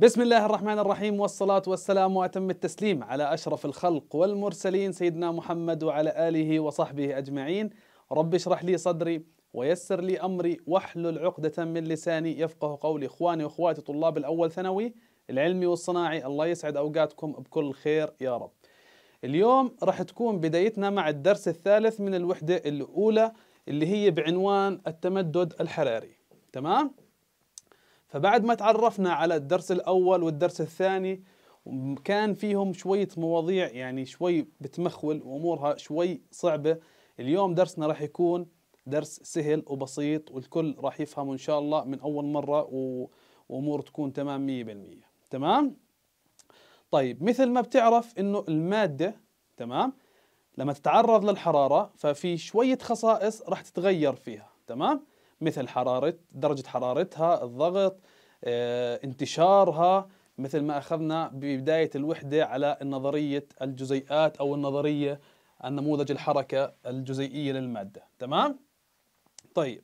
بسم الله الرحمن الرحيم والصلاة والسلام وأتم التسليم على أشرف الخلق والمرسلين سيدنا محمد وعلى آله وصحبه أجمعين رب اشرح لي صدري ويسر لي أمري واحلل عقدة من لساني يفقه قولي إخواني وأخواتي طلاب الأول ثانوي العلمي والصناعي الله يسعد أوقاتكم بكل خير يا رب اليوم راح تكون بدايتنا مع الدرس الثالث من الوحدة الأولى اللي هي بعنوان التمدد الحراري تمام؟ فبعد ما تعرفنا على الدرس الأول والدرس الثاني كان فيهم شوية مواضيع يعني شوي بتمخول وأمورها شوي صعبة اليوم درسنا راح يكون درس سهل وبسيط والكل راح يفهمه إن شاء الله من أول مرة وأمور تكون تمام مية بالمية تمام؟ طيب مثل ما بتعرف إنه المادة تمام؟ لما تتعرض للحرارة ففي شوية خصائص راح تتغير فيها تمام؟ مثل حرارة درجة حرارتها الضغط آه، انتشارها مثل ما أخذنا ببداية الوحدة على نظرية الجزيئات أو النظرية النموذج الحركة الجزيئية للمادة تمام؟ طيب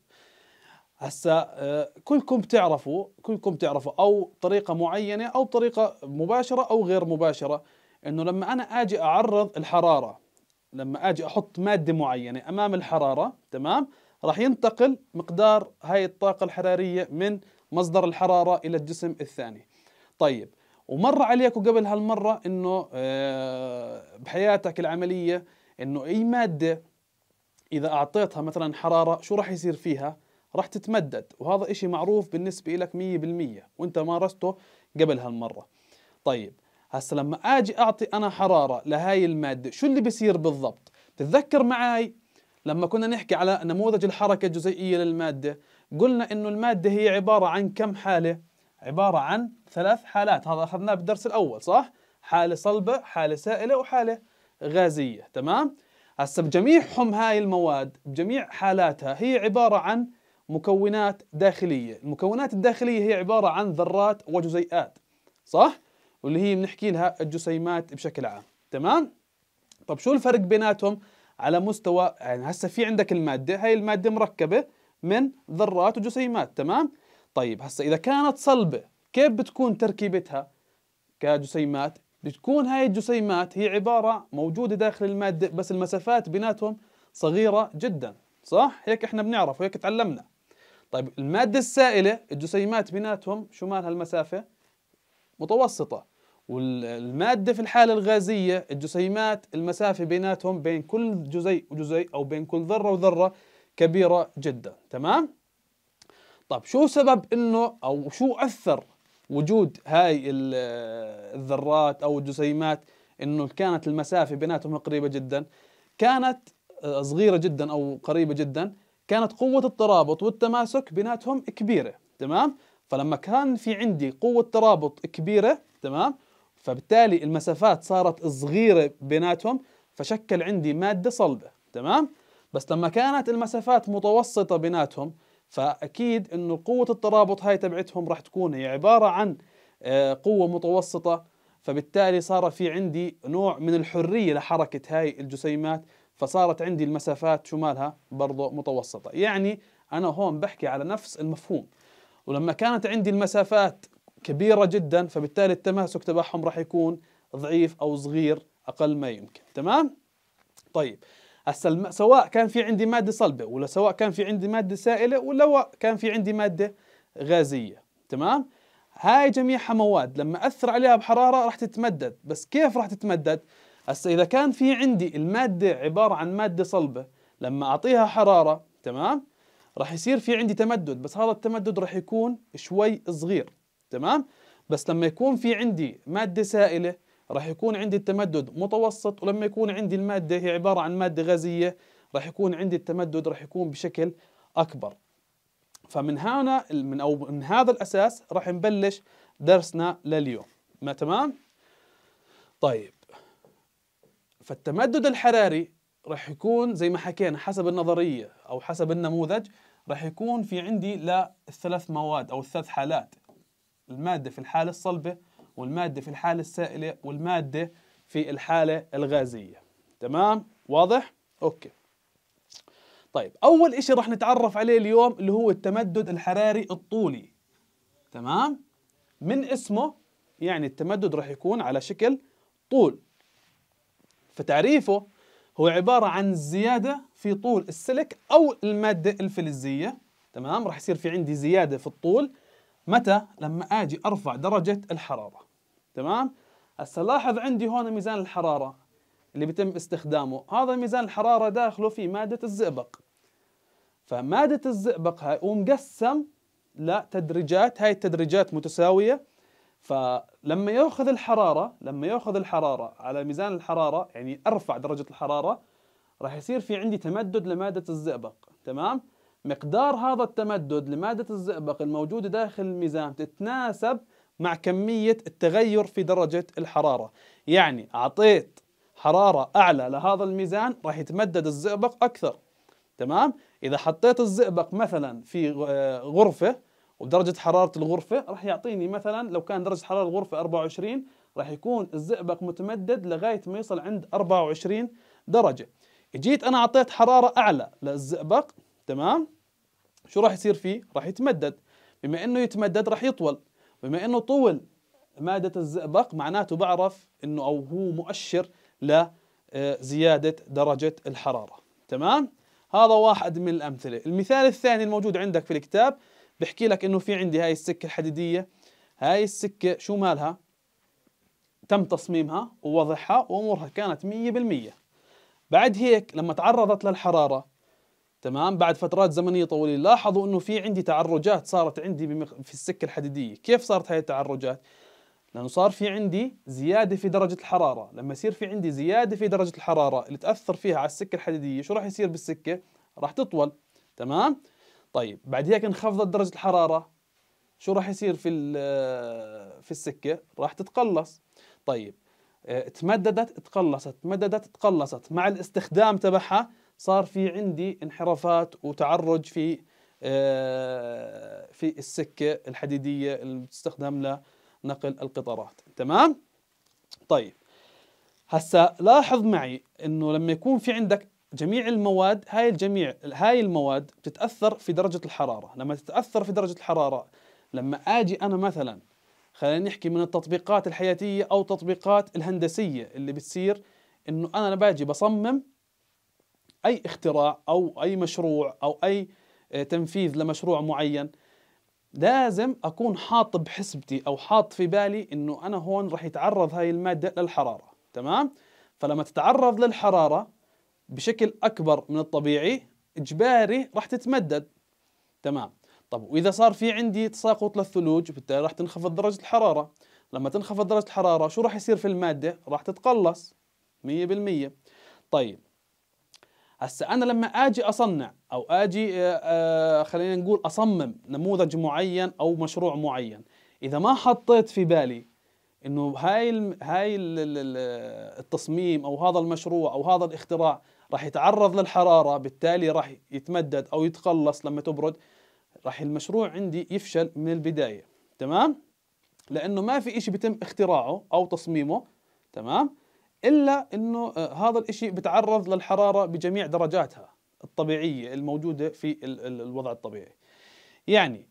هسا آه، كلكم بتعرفوا كلكم بتعرفوا او طريقه معينه او بطريقه مباشره او غير مباشره انه لما انا اجي اعرض الحراره لما اجي احط ماده معينه امام الحراره تمام راح ينتقل مقدار هاي الطاقة الحرارية من مصدر الحرارة إلى الجسم الثاني طيب ومر عليكم قبل هالمرة إنه آه، بحياتك العملية إنه أي مادة إذا أعطيتها مثلا حرارة شو راح يصير فيها؟ راح تتمدد وهذا إشي معروف بالنسبة لك 100% وأنت مارسته قبل هالمرة طيب هسا لما أجي أعطي أنا حرارة لهاي المادة شو اللي بصير بالضبط؟ تتذكر معاي لما كنا نحكي على نموذج الحركة الجزيئية للمادة قلنا أنه المادة هي عبارة عن كم حالة؟ عبارة عن ثلاث حالات هذا أخذناه بالدرس الأول صح؟ حالة صلبة، حالة سائلة وحالة غازية تمام؟ هسا بجميعهم هاي المواد بجميع حالاتها هي عبارة عن مكونات داخلية المكونات الداخلية هي عبارة عن ذرات وجزيئات صح؟ واللي هي بنحكي لها الجسيمات بشكل عام تمام؟ طب شو الفرق بيناتهم؟ على مستوى يعني هسه في عندك الماده هي الماده مركبه من ذرات وجسيمات تمام طيب هسه اذا كانت صلبه كيف بتكون تركيبتها كجسيمات بتكون هاي الجسيمات هي عباره موجوده داخل الماده بس المسافات بيناتهم صغيره جدا صح هيك احنا بنعرف وهيك تعلمنا طيب الماده السائله الجسيمات بيناتهم شو مالها المسافه متوسطه والمادة في الحالة الغازية الجسيمات المسافة بيناتهم بين كل جزيء وجزيء أو بين كل ذرة وذرة كبيرة جدا تمام؟ طب شو سبب انه او شو اثر وجود هاي الذرات او الجسيمات انه كانت المسافه بيناتهم قريبه جدا كانت آه، صغيره جدا او قريبه جدا كانت قوه الترابط والتماسك بيناتهم كبيره تمام فلما كان في عندي قوه ترابط كبيره تمام فبالتالي المسافات صارت صغيرة بيناتهم فشكل عندي مادة صلبة تمام؟ بس لما كانت المسافات متوسطة بيناتهم فأكيد أنه قوة الترابط هاي تبعتهم راح تكون هي عبارة عن آه، قوة متوسطة فبالتالي صار في عندي نوع من الحرية لحركة هاي الجسيمات فصارت عندي المسافات شو مالها برضه متوسطة يعني أنا هون بحكي على نفس المفهوم ولما كانت عندي المسافات كبيرة جدا فبالتالي التماسك تبعهم راح يكون ضعيف أو صغير أقل ما يمكن تمام؟ طيب هسه سواء كان في عندي مادة صلبة ولا سواء كان في عندي مادة سائلة ولا كان في عندي مادة غازية تمام؟ هاي جميعها مواد لما أثر عليها بحرارة راح تتمدد بس كيف راح تتمدد؟ هسه إذا كان في عندي المادة عبارة عن مادة صلبة لما أعطيها حرارة تمام؟ راح يصير في عندي تمدد بس هذا التمدد راح يكون شوي صغير تمام بس لما يكون في عندي ماده سائله راح يكون عندي التمدد متوسط ولما يكون عندي الماده هي عباره عن ماده غازيه راح يكون عندي التمدد راح يكون بشكل اكبر فمن هنا من او من هذا الاساس راح نبلش درسنا لليوم ما تمام طيب فالتمدد الحراري راح يكون زي ما حكينا حسب النظريه او حسب النموذج راح يكون في عندي للثلاث مواد او الثلاث حالات المادة في الحالة الصلبة والمادة في الحالة السائلة والمادة في الحالة الغازية تمام واضح أوكي طيب أول إشي رح نتعرف عليه اليوم اللي هو التمدد الحراري الطولي تمام من اسمه يعني التمدد رح يكون على شكل طول فتعريفه هو عبارة عن زيادة في طول السلك أو المادة الفلزية تمام رح يصير في عندي زيادة في الطول متى لما اجي ارفع درجه الحراره تمام هسه لاحظ عندي هون ميزان الحراره اللي بيتم استخدامه هذا ميزان الحراره داخله في ماده الزئبق فماده الزئبق هاي ومقسم لتدريجات هاي التدريجات متساويه فلما ياخذ الحراره لما ياخذ الحراره على ميزان الحراره يعني ارفع درجه الحراره راح يصير في عندي تمدد لماده الزئبق تمام مقدار هذا التمدد لمادة الزئبق الموجودة داخل الميزان تتناسب مع كمية التغير في درجة الحرارة يعني أعطيت حرارة أعلى لهذا الميزان راح يتمدد الزئبق أكثر تمام؟ إذا حطيت الزئبق مثلا في آه، غرفة ودرجة حرارة الغرفة راح يعطيني مثلا لو كان درجة حرارة الغرفة 24 راح يكون الزئبق متمدد لغاية ما يصل عند 24 درجة جيت أنا أعطيت حرارة أعلى للزئبق تمام؟ شو راح يصير فيه؟ راح يتمدد بما انه يتمدد راح يطول بما انه طول مادة الزئبق معناته بعرف انه او هو مؤشر لزيادة آه، درجة الحرارة تمام؟ هذا واحد من الأمثلة المثال الثاني الموجود عندك في الكتاب بحكي لك انه في عندي هاي السكة الحديدية هاي السكة شو مالها؟ تم تصميمها ووضعها وامورها كانت 100% بعد هيك لما تعرضت للحرارة تمام بعد فترات زمنيه طويله لاحظوا انه في عندي تعرجات صارت عندي في السكه الحديديه كيف صارت هاي التعرجات لانه صار في عندي زياده في درجه الحراره لما يصير في عندي زياده في درجه الحراره اللي تاثر فيها على السكه الحديديه شو راح يصير بالسكه راح تطول تمام طيب بعد هيك انخفضت درجه الحراره شو راح يصير في في السكه راح تتقلص طيب اه، تمددت تقلصت تمددت تقلصت مع الاستخدام تبعها صار في عندي انحرافات وتعرج في آه، في السكة الحديدية اللي بتستخدم لنقل القطارات تمام؟ طيب هسا لاحظ معي انه لما يكون في عندك جميع المواد هاي الجميع هاي المواد بتتاثر في درجه الحراره لما تتاثر في درجه الحراره لما اجي انا مثلا خلينا نحكي من التطبيقات الحياتيه او التطبيقات الهندسيه اللي بتصير انه انا باجي بصمم اي اختراع او اي مشروع او اي آه، تنفيذ لمشروع معين لازم اكون حاط بحسبتي او حاط في بالي انه انا هون راح يتعرض هاي الماده للحراره تمام فلما تتعرض للحراره بشكل اكبر من الطبيعي اجباري راح تتمدد تمام طب واذا صار في عندي تساقط للثلوج بالتالي راح تنخفض درجه الحراره لما تنخفض درجه الحراره شو راح يصير في الماده راح تتقلص 100% طيب هسه انا لما اجي اصنع او اجي آه، آه، خلينا نقول اصمم نموذج معين او مشروع معين اذا ما حطيت في بالي انه هاي هاي ال التصميم او هذا المشروع او هذا الاختراع راح يتعرض للحراره بالتالي راح يتمدد او يتقلص لما تبرد راح المشروع عندي يفشل من البدايه تمام لانه ما في إشي بيتم اختراعه او تصميمه تمام الا انه آه، هذا الشيء بتعرض للحراره بجميع درجاتها الطبيعيه الموجوده في الوضع الطبيعي يعني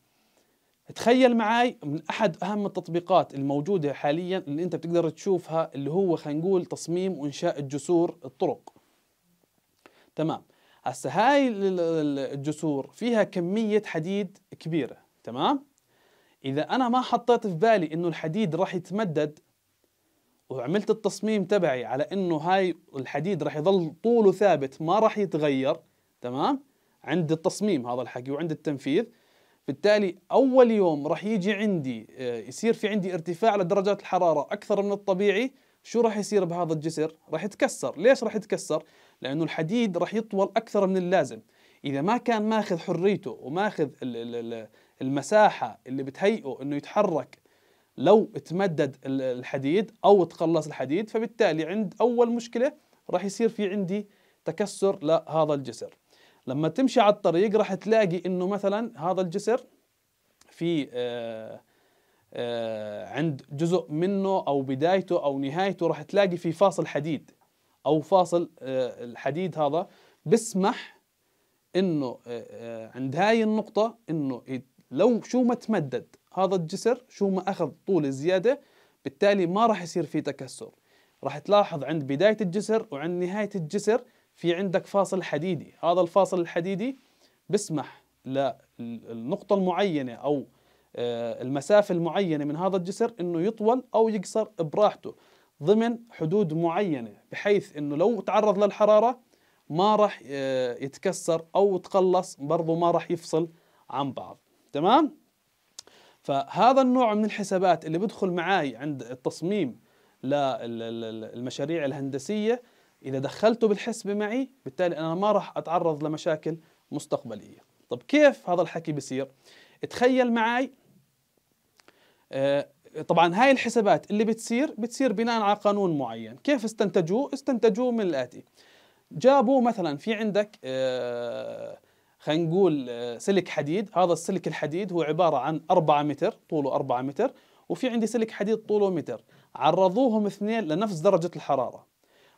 تخيل معي من احد اهم التطبيقات الموجوده حاليا اللي انت بتقدر تشوفها اللي هو خلينا نقول تصميم وانشاء الجسور الطرق تمام هسه هاي الجسور فيها كميه حديد كبيره تمام اذا انا ما حطيت في بالي انه الحديد راح يتمدد وعملت التصميم تبعي على انه هاي الحديد راح يظل طوله ثابت ما راح يتغير تمام عند التصميم هذا الحكي وعند التنفيذ بالتالي اول يوم راح يجي عندي آه، يصير في عندي ارتفاع لدرجات الحراره اكثر من الطبيعي شو راح يصير بهذا الجسر راح يتكسر ليش راح يتكسر لانه الحديد راح يطول اكثر من اللازم اذا ما كان ماخذ حريته وماخذ المساحه اللي بتهيئه انه يتحرك لو تمدد الحديد او تقلص الحديد فبالتالي عند اول مشكله راح يصير في عندي تكسر لهذا الجسر لما تمشي على الطريق راح تلاقي انه مثلا هذا الجسر في آه، آه، عند جزء منه او بدايته او نهايته راح تلاقي في فاصل حديد او فاصل آه، الحديد هذا بسمح انه عند هاي النقطه انه لو شو ما تمدد هذا الجسر شو ما أخذ طول زيادة بالتالي ما راح يصير في تكسر راح تلاحظ عند بداية الجسر وعند نهاية الجسر في عندك فاصل حديدي هذا الفاصل الحديدي بسمح للنقطة المعينة أو آه، المسافة المعينة من هذا الجسر أنه يطول أو يقصر براحته ضمن حدود معينة بحيث أنه لو تعرض للحرارة ما راح آه، يتكسر أو تقلص برضه ما راح يفصل عن بعض تمام؟ فهذا النوع من الحسابات اللي بدخل معاي عند التصميم للمشاريع الهندسيه اذا دخلته بالحسبه معي بالتالي انا ما راح اتعرض لمشاكل مستقبليه طب كيف هذا الحكي بصير تخيل معي آه، طبعا هاي الحسابات اللي بتصير بتصير بناء على قانون معين كيف استنتجوه استنتجوه من الاتي جابوا مثلا في عندك آه، خلينا نقول آه، سلك حديد هذا السلك الحديد هو عبارة عن 4 متر طوله 4 متر وفي عندي سلك حديد طوله متر عرضوهم اثنين لنفس درجة الحرارة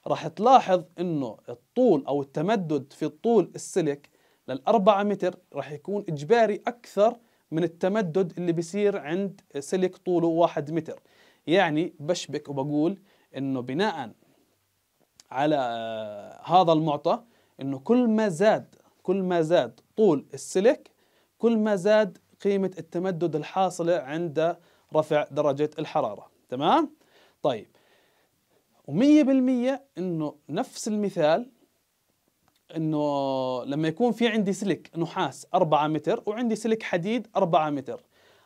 راح تلاحظ انه الطول او التمدد في طول السلك للأربعة متر راح يكون إجباري أكثر من التمدد اللي بيصير عند سلك طوله واحد متر يعني بشبك وبقول انه بناء على آه، هذا المعطى انه كل ما زاد كل ما زاد طول السلك كل ما زاد قيمة التمدد الحاصلة عند رفع درجة الحرارة تمام؟ طيب ومية بالمية انه نفس المثال انه لما يكون في عندي سلك نحاس 4 متر وعندي سلك حديد 4 متر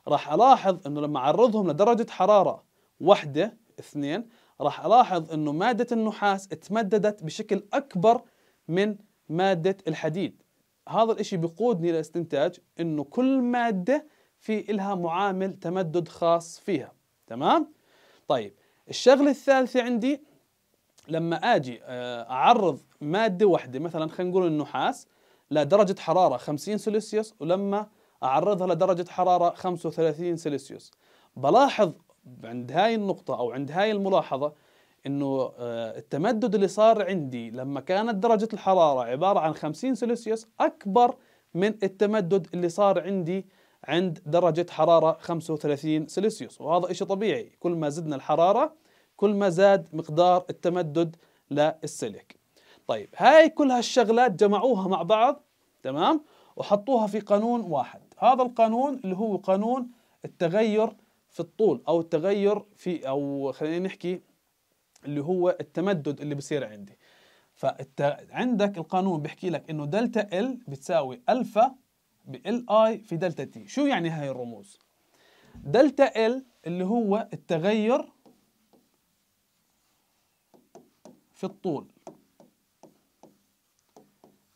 راح الاحظ انه لما اعرضهم لدرجة حرارة واحدة اثنين راح الاحظ انه مادة النحاس تمددت بشكل اكبر من مادة الحديد هذا الإشي بقودني إلى استنتاج إنه كل مادة في إلها معامل تمدد خاص فيها تمام؟ طيب الشغلة الثالثة عندي لما أجي آه، أعرض مادة واحدة مثلا خلينا نقول النحاس لدرجة حرارة 50 سلسيوس ولما أعرضها لدرجة حرارة 35 سلسيوس بلاحظ عند هاي النقطة أو عند هاي الملاحظة انه آه، التمدد اللي صار عندي لما كانت درجة الحرارة عبارة عن 50 سلسيوس اكبر من التمدد اللي صار عندي عند درجة حرارة 35 سلسيوس وهذا شيء طبيعي كل ما زدنا الحرارة كل ما زاد مقدار التمدد للسلك طيب هاي كل هالشغلات جمعوها مع بعض تمام وحطوها في قانون واحد هذا القانون اللي هو قانون التغير في الطول او التغير في او خلينا نحكي اللي هو التمدد اللي بصير عندي فانت عندك القانون بيحكي لك انه دلتا ال بتساوي الفا ال اي في دلتا تي شو يعني هاي الرموز دلتا ال اللي هو التغير في الطول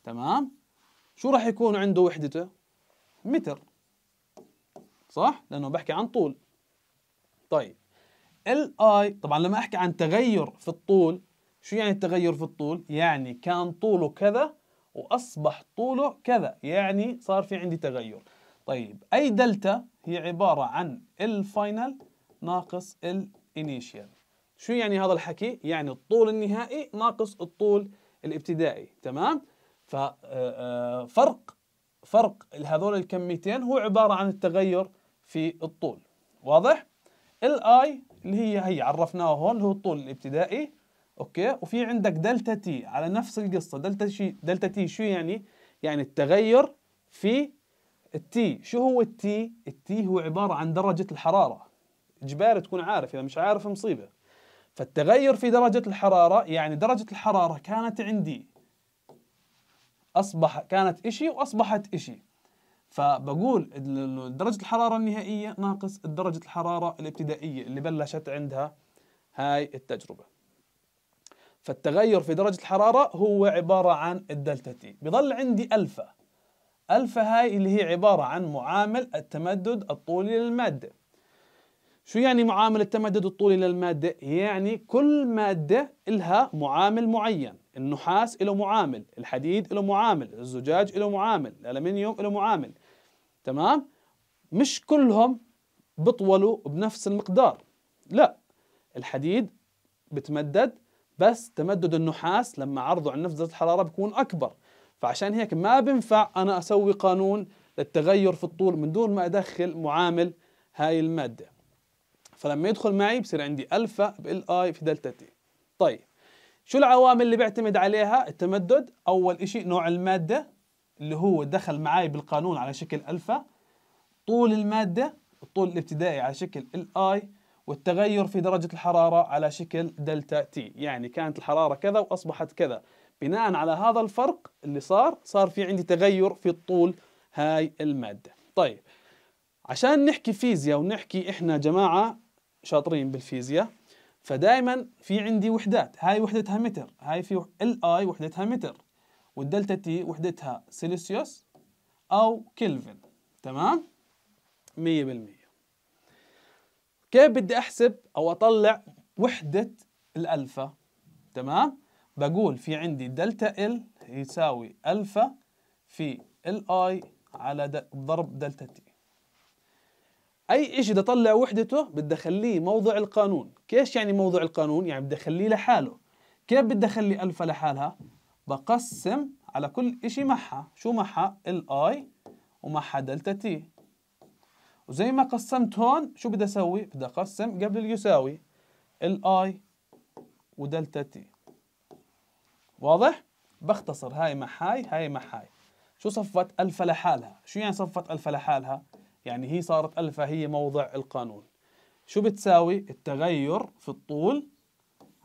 تمام شو راح يكون عنده وحدته متر صح لانه بحكي عن طول طيب LI طبعا لما أحكي عن تغير في الطول شو يعني التغير في الطول؟ يعني كان طوله كذا وأصبح طوله كذا يعني صار في عندي تغير طيب أي دلتا هي عبارة عن الفاينل ناقص الانيشيال شو يعني هذا الحكي؟ يعني الطول النهائي ناقص الطول الابتدائي تمام؟ ففرق آه، آه، فرق هذول الكميتين هو عبارة عن التغير في الطول واضح؟ الاي اللي هي هي عرفناها هون اللي هو الطول الابتدائي اوكي وفي عندك دلتا تي على نفس القصه دلتا شي دلتا تي شو يعني يعني التغير في التي شو هو التي التي هو عباره عن درجه الحراره اجباري تكون عارف اذا مش عارف مصيبه فالتغير في درجه الحراره يعني درجه الحراره كانت عندي اصبح كانت اشي واصبحت اشي فبقول درجة الحرارة النهائية ناقص درجة الحرارة الابتدائية اللي بلشت عندها هاي التجربة فالتغير في درجة الحرارة هو عبارة عن الدلتا تي بضل عندي ألفا ألفا هاي اللي هي عبارة عن معامل التمدد الطولي للمادة شو يعني معامل التمدد الطولي للمادة؟ يعني كل مادة إلها معامل معين النحاس له معامل الحديد له معامل الزجاج له معامل الألمنيوم له معامل تمام مش كلهم بطولوا بنفس المقدار لا الحديد بتمدد بس تمدد النحاس لما عرضه عن نفس الحرارة بيكون أكبر فعشان هيك ما بنفع أنا أسوي قانون للتغير في الطول من دون ما أدخل معامل هاي المادة فلما يدخل معي بصير عندي ألفا بال آي في دلتا تي طيب شو العوامل اللي بيعتمد عليها التمدد أول إشي نوع المادة اللي هو دخل معاي بالقانون على شكل الفا طول الماده الطول الابتدائي على شكل الاي والتغير في درجه الحراره على شكل دلتا تي يعني كانت الحراره كذا واصبحت كذا بناء على هذا الفرق اللي صار صار في عندي تغير في الطول هاي الماده طيب عشان نحكي فيزياء ونحكي احنا جماعه شاطرين بالفيزياء فدائما في عندي وحدات هاي وحدتها متر هاي في ال اي وحدتها متر والدلتا تي وحدتها سيليسيوس أو كلفن تمام؟ مية بالمية كيف بدي أحسب أو أطلع وحدة الألفا تمام؟ بقول في عندي دلتا ال يساوي ألفا في ال اي على ضرب دلتا تي اي شيء بدي اطلع وحدته بدي اخليه موضع القانون كيش يعني موضع القانون يعني بدي اخليه لحاله كيف بدي اخلي الفا لحالها بقسم على كل إشي معها شو معها الاي ومعها دلتا تي وزي ما قسمت هون شو بدي أسوي بدي أقسم قبل اليساوي الاي ودلتا تي واضح بختصر هاي مع هاي هاي مع هاي شو صفت ألفا لحالها شو يعني صفت ألفا لحالها يعني هي صارت ألفا هي موضع القانون شو بتساوي التغير في الطول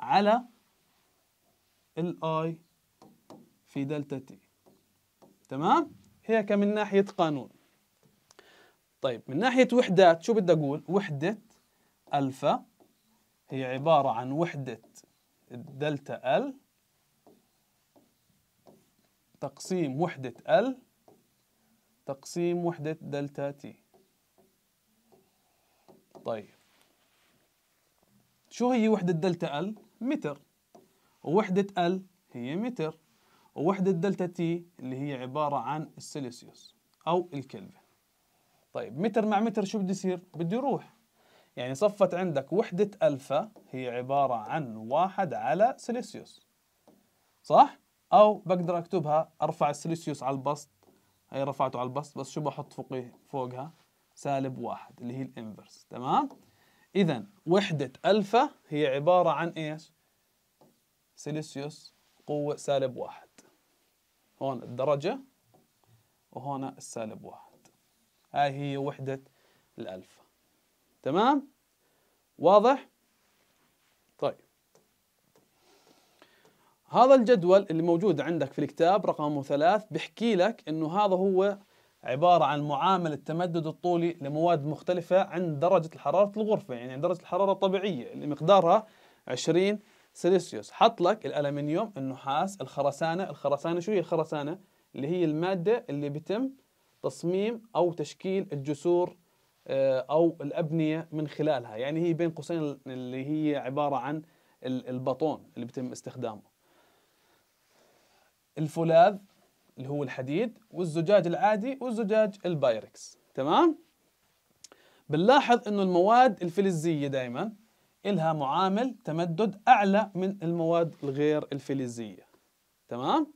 على الاي في دلتا تي تمام هيك من ناحية قانون طيب من ناحية وحدات شو بدي أقول وحدة ألفا هي عبارة عن وحدة دلتا ال تقسيم وحدة ال تقسيم وحدة دلتا تي طيب شو هي وحدة دلتا ال؟ متر ووحدة ال هي متر ووحدة دلتا تي اللي هي عبارة عن السيليسيوس أو الكلفن طيب متر مع متر شو بده يصير؟ بده يروح يعني صفت عندك وحدة ألفا هي عبارة عن واحد على سيليسيوس صح؟ أو بقدر أكتبها أرفع السيليسيوس على البسط هي رفعته على البسط بس شو بحط فوقيه فوقها؟ سالب واحد اللي هي الانفرس تمام؟ إذا وحدة ألفا هي عبارة عن إيش؟ سيليسيوس قوة سالب واحد هون الدرجة وهنا السالب واحد هاي هي وحدة الألفا تمام؟ واضح؟ طيب هذا الجدول اللي موجود عندك في الكتاب رقمه ثلاث بيحكي لك انه هذا هو عبارة عن معامل التمدد الطولي لمواد مختلفة عند درجة حرارة الغرفة يعني درجة الحرارة الطبيعية اللي مقدارها 20 سيليسيوس حط لك الالمنيوم النحاس الخرسانه الخرسانه شو هي الخرسانه اللي هي الماده اللي بتم تصميم او تشكيل الجسور آه، او الابنيه من خلالها يعني هي بين قوسين اللي هي عباره عن البطون اللي بيتم استخدامه الفولاذ اللي هو الحديد والزجاج العادي والزجاج البايركس تمام بنلاحظ انه المواد الفلزيه دائما إلها معامل تمدد أعلى من المواد الغير الفلزية تمام؟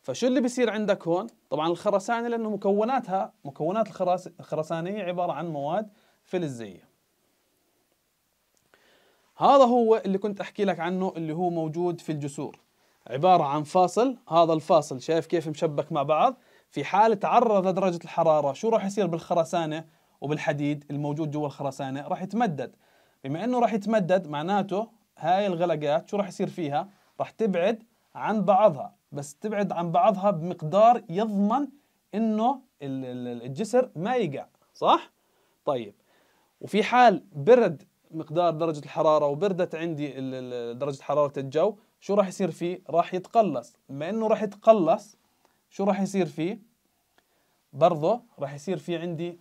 فشو اللي بيصير عندك هون؟ طبعا الخرسانة لأنه مكوناتها مكونات الخرسانة هي عبارة عن مواد فلزية هذا هو اللي كنت أحكي لك عنه اللي هو موجود في الجسور عبارة عن فاصل هذا الفاصل شايف كيف مشبك مع بعض في حال تعرض لدرجة الحرارة شو راح يصير بالخرسانة وبالحديد الموجود جوا الخرسانة راح يتمدد بما انه راح يتمدد معناته هاي الغلقات شو راح يصير فيها راح تبعد عن بعضها بس تبعد عن بعضها بمقدار يضمن انه الجسر ما يقع صح طيب وفي حال برد مقدار درجة الحرارة وبردت عندي درجة حرارة الجو شو راح يصير فيه راح يتقلص بما انه راح يتقلص شو راح يصير فيه برضه راح يصير في عندي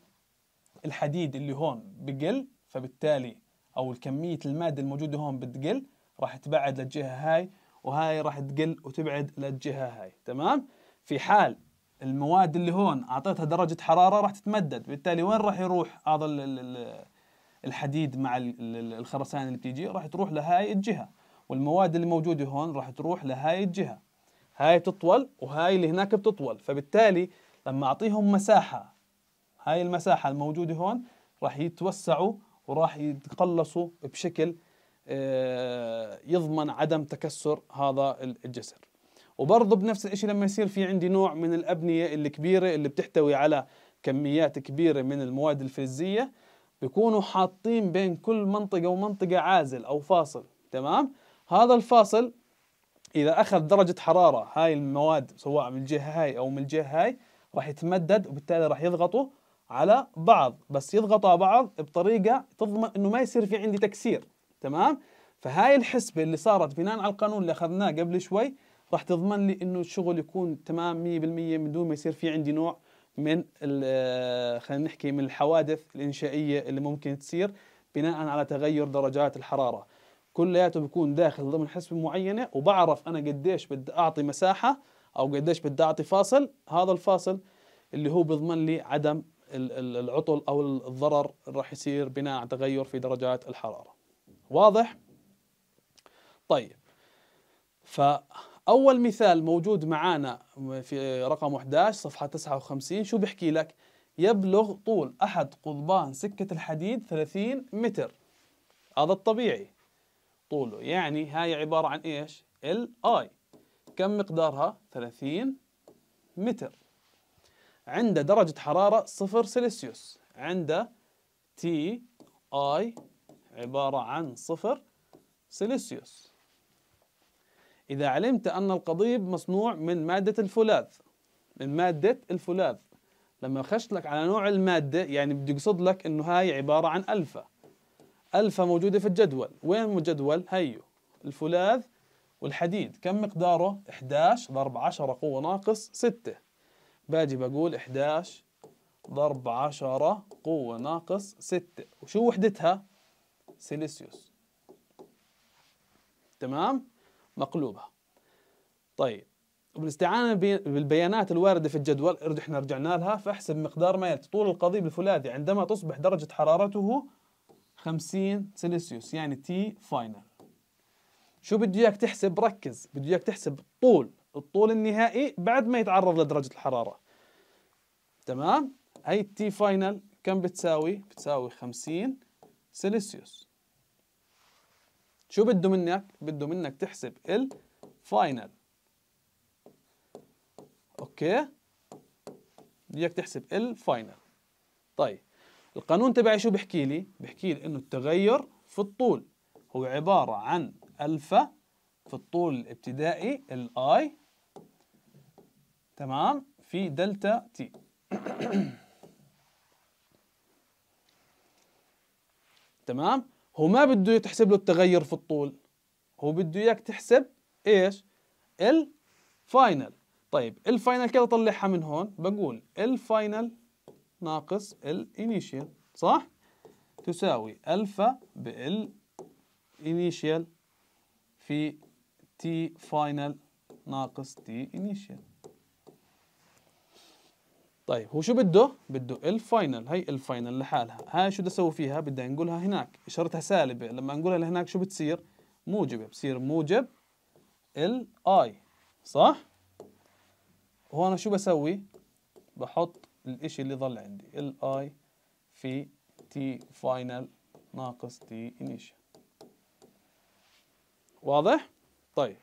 الحديد اللي هون بقل فبالتالي او الكميه الماده الموجوده هون بتقل راح تبعد للجهه هاي وهاي راح تقل وتبعد للجهه هاي تمام في حال المواد اللي هون اعطيتها درجه حراره راح تتمدد بالتالي وين راح يروح هذا الحديد مع الخرسانه اللي بتيجي راح تروح لهاي الجهه والمواد اللي موجوده هون راح تروح لهاي الجهه هاي بتطول وهاي اللي هناك بتطول فبالتالي لما اعطيهم مساحه هاي المساحه الموجوده هون راح يتوسعوا وراح يتقلصوا بشكل آه، يضمن عدم تكسر هذا الجسر وبرضه بنفس الشيء لما يصير في عندي نوع من الأبنية الكبيرة اللي بتحتوي على كميات كبيرة من المواد الفلزية بيكونوا حاطين بين كل منطقة ومنطقة عازل أو فاصل تمام هذا الفاصل إذا أخذ درجة حرارة هاي المواد سواء من الجهة هاي أو من الجهة هاي راح يتمدد وبالتالي راح يضغطوا على بعض بس يضغطوا على بعض بطريقة تضمن أنه ما يصير في عندي تكسير تمام؟ فهاي الحسبة اللي صارت بناء على القانون اللي أخذناه قبل شوي راح تضمن لي أنه الشغل يكون تمام 100% من دون ما يصير في عندي نوع من آه، خلينا نحكي من الحوادث الإنشائية اللي ممكن تصير بناء على تغير درجات الحرارة كلياته بيكون داخل ضمن حسبة معينة وبعرف أنا قديش بدي أعطي مساحة أو قديش بدي أعطي فاصل هذا الفاصل اللي هو بيضمن لي عدم العطل او الضرر راح يصير بناء على تغير في درجات الحراره واضح طيب فاول مثال موجود معانا في رقم 11 صفحه 59 شو بحكي لك يبلغ طول احد قضبان سكه الحديد 30 متر هذا الطبيعي طوله يعني هاي عباره عن ايش الاي كم مقدارها 30 متر عند درجة حرارة صفر سلسيوس عند تي اي عبارة عن صفر سلسيوس إذا علمت أن القضيب مصنوع من مادة الفولاذ من مادة الفولاذ لما خشت لك على نوع المادة يعني بدي يقصد لك إنه هاي عبارة عن ألفا ألفا موجودة في الجدول وين الجدول هيو الفولاذ والحديد كم مقداره 11 ضرب 10 قوة ناقص 6 باجي بقول 11 ضرب 10 قوة ناقص 6 وشو وحدتها؟ سيليسيوس تمام؟ مقلوبة طيب وبالاستعانة بالبيانات الواردة في الجدول احنا رجعنا لها فاحسب مقدار ما طول القضيب الفولاذي عندما تصبح درجة حرارته 50 سيليسيوس يعني تي فاينل شو بده اياك تحسب ركز بده اياك تحسب طول الطول النهائي بعد ما يتعرض لدرجة الحرارة تمام هاي التي فاينل كم بتساوي بتساوي 50 سلسيوس شو بده منك بده منك تحسب الفاينل اوكي بدك تحسب الفاينل طيب القانون تبعي شو بحكي لي بحكي لي انه التغير في الطول هو عبارة عن الفا في الطول الابتدائي الاي تمام في دلتا تي تمام هو ما بده تحسب له التغير في الطول هو بده اياك تحسب ايش الفاينل طيب الفاينل كيف اطلعها من هون بقول الفاينل ناقص الانيشال صح تساوي الفا انيشال في تي فاينل ناقص تي انيشال طيب هو شو بده؟ بده الفاينل هي الفاينل لحالها هاي شو بدي اسوي فيها؟ بدي انقلها هناك اشارتها سالبة لما انقلها لهناك شو بتصير؟ موجبة بصير موجب الاي صح؟ هون شو بسوي؟ بحط الاشي اللي ضل عندي الاي في تي فاينل ناقص تي initial واضح؟ طيب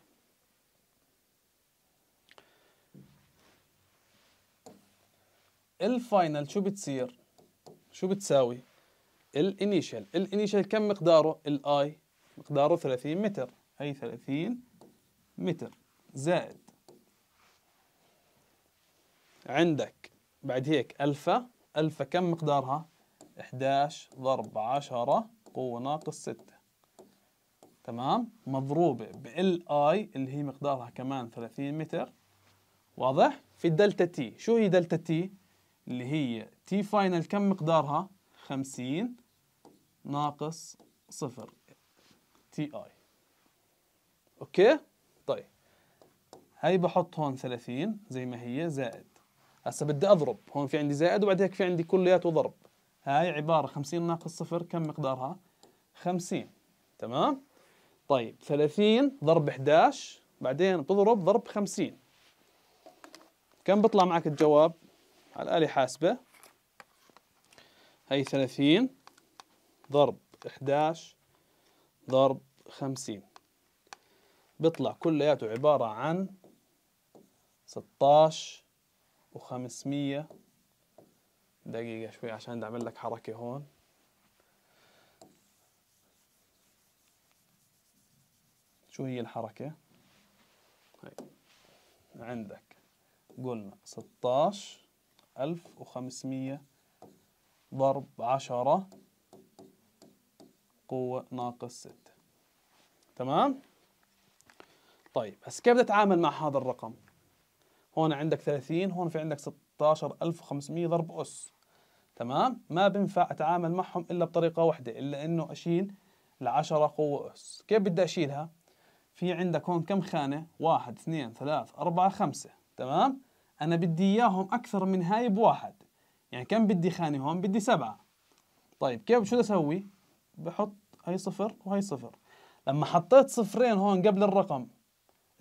الفاينل شو بتصير شو بتساوي الانيشال الانيشال كم مقداره الاي مقداره 30 متر هي 30 متر زائد عندك بعد هيك الفا الفا كم مقدارها 11 ضرب 10 قوة ناقص 6 تمام مضروبة بال اي اللي هي مقدارها كمان 30 متر واضح في الدلتا تي شو هي دلتا تي اللي هي تي فاينل كم مقدارها؟ 50 ناقص صفر تي اي اوكي؟ طيب هاي بحط هون 30 زي ما هي زائد هسه بدي اضرب هون في عندي زائد وبعد هيك في عندي كلياته ضرب هاي عبارة 50 ناقص صفر كم مقدارها؟ 50 تمام؟ طيب 30 ضرب 11 بعدين بتضرب ضرب 50 كم بيطلع معك الجواب؟ على الآلة حاسبة هي 30 ضرب 11 ضرب 50 بيطلع كلياته عبارة عن 16 و500 دقيقة شوي عشان بدي أعمل لك حركة هون شو هي الحركة؟ هي عندك قلنا 16 وخمسمية ضرب 10 قوة ناقص 6 تمام؟ طيب بس كيف بدي اتعامل مع هذا الرقم؟ هون عندك 30 هون في عندك 16500 ضرب أس تمام؟ ما بنفع أتعامل معهم إلا بطريقة واحدة إلا إنه أشيل العشرة قوة أس كيف بدي أشيلها؟ في عندك هون كم خانة؟ واحد اثنين ثلاث أربعة خمسة تمام؟ أنا بدي إياهم أكثر من هاي بواحد يعني كم بدي خاني هون بدي سبعة طيب كيف شو أسوي بحط هاي صفر وهي صفر لما حطيت صفرين هون قبل الرقم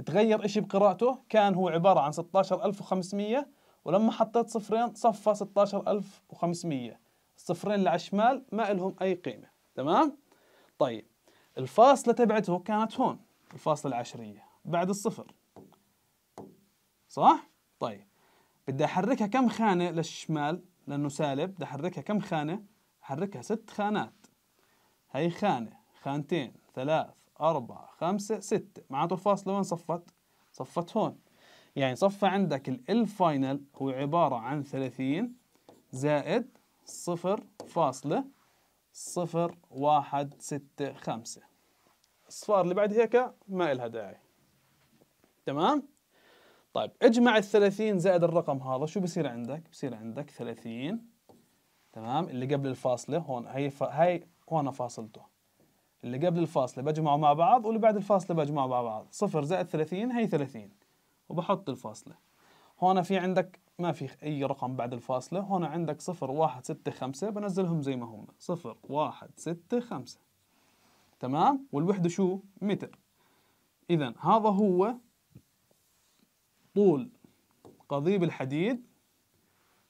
تغير إشي بقراءته كان هو عبارة عن 16500 ولما حطيت صفرين صفى 16500 الصفرين اللي على الشمال ما لهم أي قيمة تمام طيب الفاصلة تبعته كانت هون الفاصلة العشرية بعد الصفر صح؟ طيب بدي احركها كم خانه للشمال لانه سالب بدي احركها كم خانه احركها ست خانات هي خانه خانتين ثلاث أربعة خمسة ستة معناته الفاصلة وين صفت؟ صفت هون يعني صفى عندك ال فاينل هو عبارة عن 30 زائد صفر فاصلة صفر واحد ستة خمسة الصفار اللي بعد هيك ما إلها داعي تمام؟ طيب اجمع ال 30 زائد الرقم هذا شو بصير عندك؟ بصير عندك 30 تمام اللي قبل الفاصلة هون هي ف... هي هون فاصلته اللي قبل الفاصلة بجمعه مع بعض واللي بعد الفاصلة بجمعه مع بعض صفر زائد 30 هي 30 وبحط الفاصلة هون في عندك ما في أي رقم بعد الفاصلة هون عندك صفر واحد ستة خمسة بنزلهم زي ما هم صفر واحد ستة خمسة تمام والوحدة شو؟ متر إذا هذا هو طول قضيب الحديد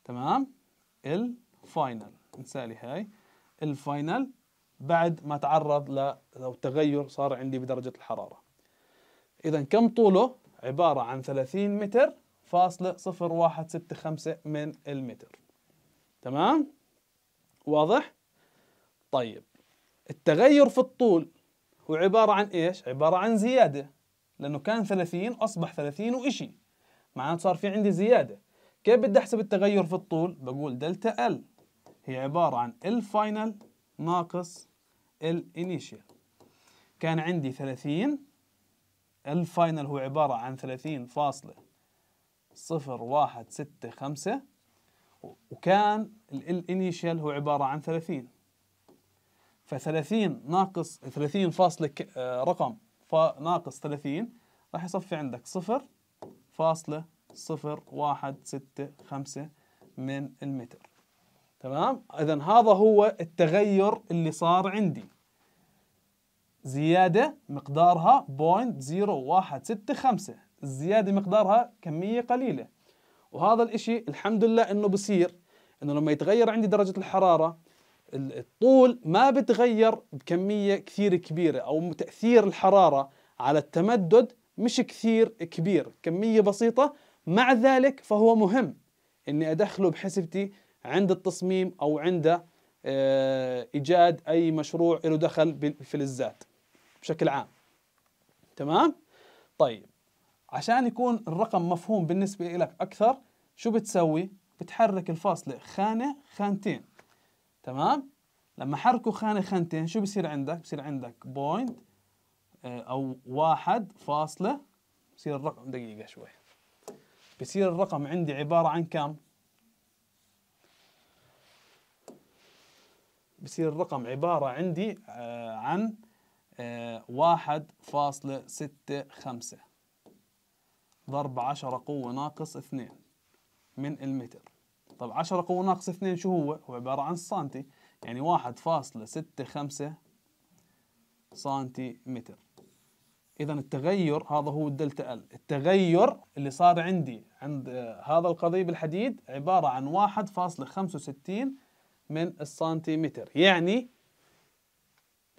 تمام الفاينل انسى هاي الفاينل بعد ما تعرض ل لو تغير صار عندي بدرجة الحرارة إذا كم طوله عبارة عن 30 متر فاصلة صفر واحد ستة خمسة من المتر تمام واضح طيب التغير في الطول هو عبارة عن إيش عبارة عن زيادة لأنه كان 30 أصبح 30 وإشي معناته صار في عندي زيادة كيف بدي أحسب التغير في الطول بقول دلتا L هي عبارة عن ال فاينل ناقص ال initial كان عندي 30 ال فاينل هو عبارة عن 30 فاصلة صفر واحد ستة خمسة وكان الانيشال هو عبارة عن 30 ف 30 ناقص 30 فاصلة آه، رقم ناقص 30 راح يصفي عندك صفر فاصلة صفر واحد ستة خمسة من المتر تمام إذا هذا هو التغير اللي صار عندي زيادة مقدارها 0.0165 الزيادة مقدارها كمية قليلة وهذا الإشي الحمد لله إنه بصير إنه لما يتغير عندي درجة الحرارة الطول ما بتغير بكمية كثير كبيرة أو تأثير الحرارة على التمدد مش كثير كبير كمية بسيطة مع ذلك فهو مهم اني ادخله بحسبتي عند التصميم او عند آه، ايجاد اي مشروع له دخل بالفلزات بشكل عام تمام طيب عشان يكون الرقم مفهوم بالنسبة لك اكثر شو بتسوي بتحرك الفاصلة خانة خانتين تمام لما حركوا خانة خانتين شو بصير عندك بصير عندك بوينت آه، او واحد فاصلة بصير الرقم دقيقة شوي بصير الرقم عندي عبارة عن كم؟ بصير الرقم عبارة عندي آه، عن آه، واحد فاصلة ستة خمسة ضرب عشرة قوة ناقص اثنين من المتر طب عشرة قوة ناقص اثنين شو هو؟ هو عبارة عن سنتي يعني واحد فاصلة ستة خمسة سنتي متر اذا التغير هذا هو الدلتا ال التغير اللي صار عندي عند آه، هذا القضيب الحديد عباره عن 1.65 من السنتيمتر يعني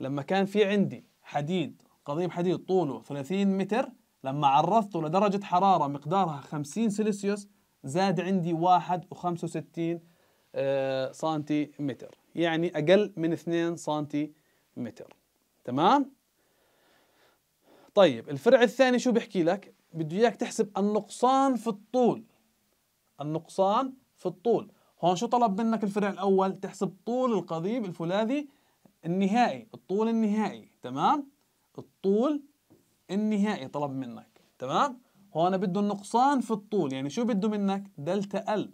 لما كان في عندي حديد قضيب حديد طوله 30 متر لما عرضته لدرجة حرارة مقدارها 50 سلسيوس زاد عندي 1.65 آه، سنتيمتر يعني أقل من 2 سنتيمتر تمام؟ طيب الفرع الثاني شو بيحكي لك بده اياك تحسب النقصان في الطول النقصان في الطول هون شو طلب منك الفرع الاول تحسب طول القضيب الفولاذي النهائي الطول النهائي تمام الطول النهائي طلب منك تمام هون بده النقصان في الطول يعني شو بده منك دلتا ال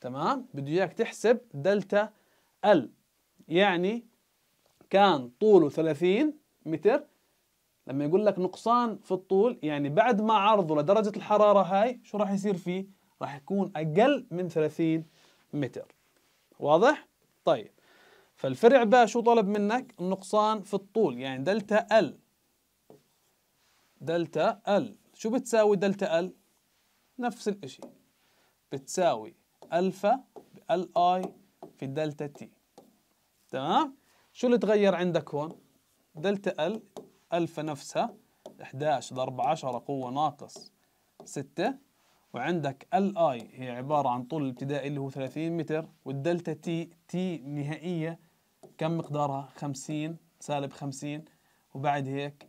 تمام بده اياك تحسب دلتا ال يعني كان طوله 30 متر لما يقول لك نقصان في الطول يعني بعد ما عرضه لدرجة الحرارة هاي شو راح يصير فيه؟ راح يكون أقل من 30 متر واضح؟ طيب فالفرع باء شو طلب منك؟ النقصان في الطول يعني دلتا ال دلتا ال شو بتساوي دلتا ال؟ نفس الاشي بتساوي الفا ال اي في دلتا تي تمام؟ شو اللي تغير عندك هون؟ دلتا ال ألف نفسها 11 ضرب 10 قوة ناقص 6 وعندك ال اي هي عبارة عن طول الابتدائي اللي هو 30 متر والدلتا تي تي نهائية كم مقدارها 50 سالب 50 وبعد هيك